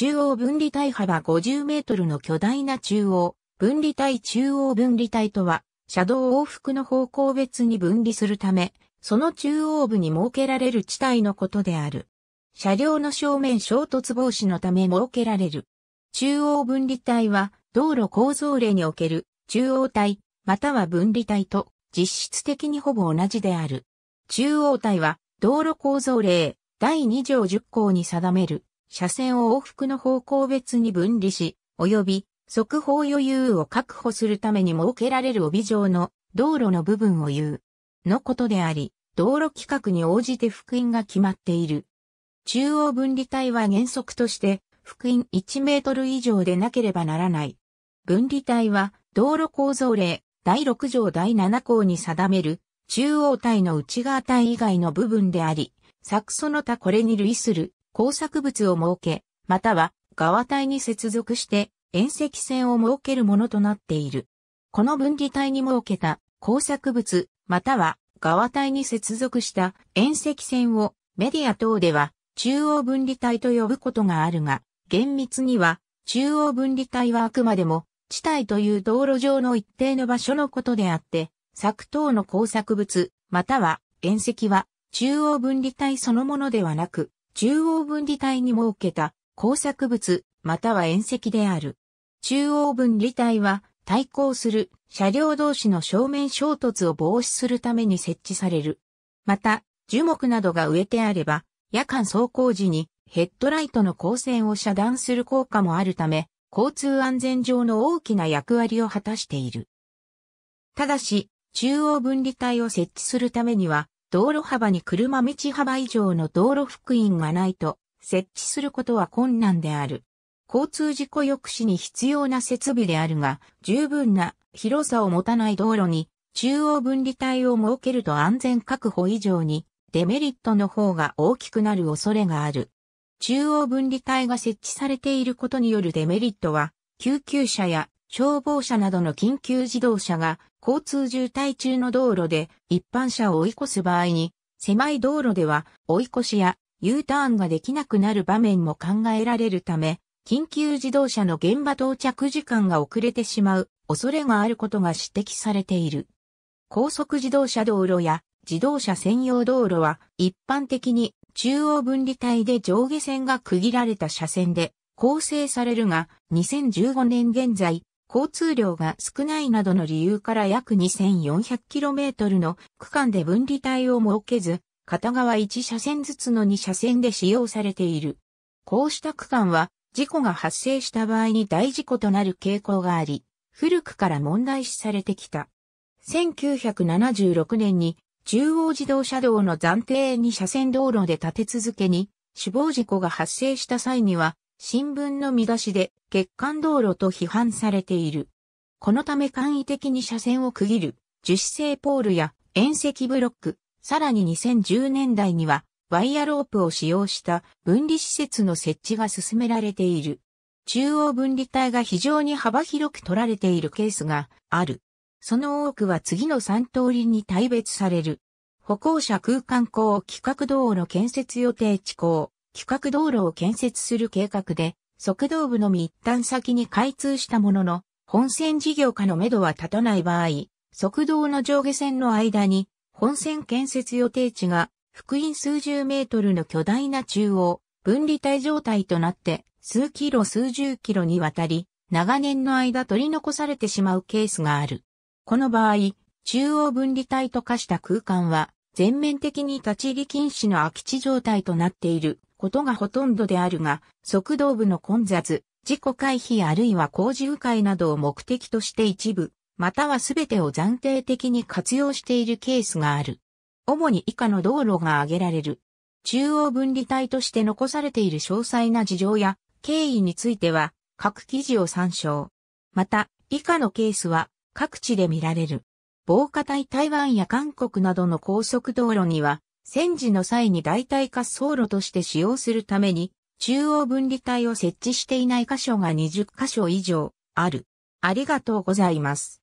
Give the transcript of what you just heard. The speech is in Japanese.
中央分離帯幅50メートルの巨大な中央分離帯中央分離帯とは、車道往復の方向別に分離するため、その中央部に設けられる地帯のことである。車両の正面衝突防止のため設けられる。中央分離帯は道路構造例における中央帯または分離帯と実質的にほぼ同じである。中央帯は道路構造例第2条10項に定める車線を往復の方向別に分離し、及び、速報余裕を確保するために設けられる帯状の道路の部分を言う。のことであり、道路規格に応じて福音が決まっている。中央分離帯は原則として、福音1メートル以上でなければならない。分離帯は、道路構造例、第6条第7項に定める、中央帯の内側帯以外の部分であり、作その他これに類する、工作物を設け、または側体に接続して遠赤線を設けるものとなっている。この分離体に設けた工作物、または側体に接続した遠赤線をメディア等では中央分離体と呼ぶことがあるが、厳密には中央分離体はあくまでも地帯という道路上の一定の場所のことであって、作等の工作物、または遠赤は中央分離体そのものではなく、中央分離帯に設けた工作物または縁石である。中央分離帯は対抗する車両同士の正面衝突を防止するために設置される。また、樹木などが植えてあれば、夜間走行時にヘッドライトの光線を遮断する効果もあるため、交通安全上の大きな役割を果たしている。ただし、中央分離帯を設置するためには、道路幅に車道幅以上の道路福音がないと設置することは困難である。交通事故抑止に必要な設備であるが、十分な広さを持たない道路に中央分離帯を設けると安全確保以上にデメリットの方が大きくなる恐れがある。中央分離帯が設置されていることによるデメリットは、救急車や消防車などの緊急自動車が交通渋滞中の道路で一般車を追い越す場合に、狭い道路では追い越しや U ターンができなくなる場面も考えられるため、緊急自動車の現場到着時間が遅れてしまう恐れがあることが指摘されている。高速自動車道路や自動車専用道路は一般的に中央分離帯で上下線が区切られた車線で構成されるが2015年現在交通量が少ないなどの理由から約 2400km の区間で分離帯を設けず、片側1車線ずつの2車線で使用されている。こうした区間は事故が発生した場合に大事故となる傾向があり、古くから問題視されてきた。1976年に中央自動車道の暫定2車線道路で立て続けに死亡事故が発生した際には新聞の見出しで月間道路と批判されている。このため簡易的に車線を区切る樹脂製ポールや縁石ブロック、さらに2010年代にはワイヤロープを使用した分離施設の設置が進められている。中央分離帯が非常に幅広く取られているケースがある。その多くは次の3通りに大別される。歩行者空間校規格道路建設予定地校、企画道路を建設する計画で、側道部のみ一旦先に開通したものの、本線事業化のめどは立たない場合、側道の上下線の間に、本線建設予定地が、福音数十メートルの巨大な中央、分離帯状態となって、数キロ数十キロにわたり、長年の間取り残されてしまうケースがある。この場合、中央分離帯と化した空間は、全面的に立ち入り禁止の空き地状態となっていることがほとんどであるが、側道部の混雑、事故回避あるいは工事迂回などを目的として一部、またはすべてを暫定的に活用しているケースがある。主に以下の道路が挙げられる。中央分離帯として残されている詳細な事情や経緯については各記事を参照。また、以下のケースは各地で見られる。防火帯台湾や韓国などの高速道路には戦時の際に代替滑走路として使用するために、中央分離帯を設置していない箇所が20箇所以上ある。ありがとうございます。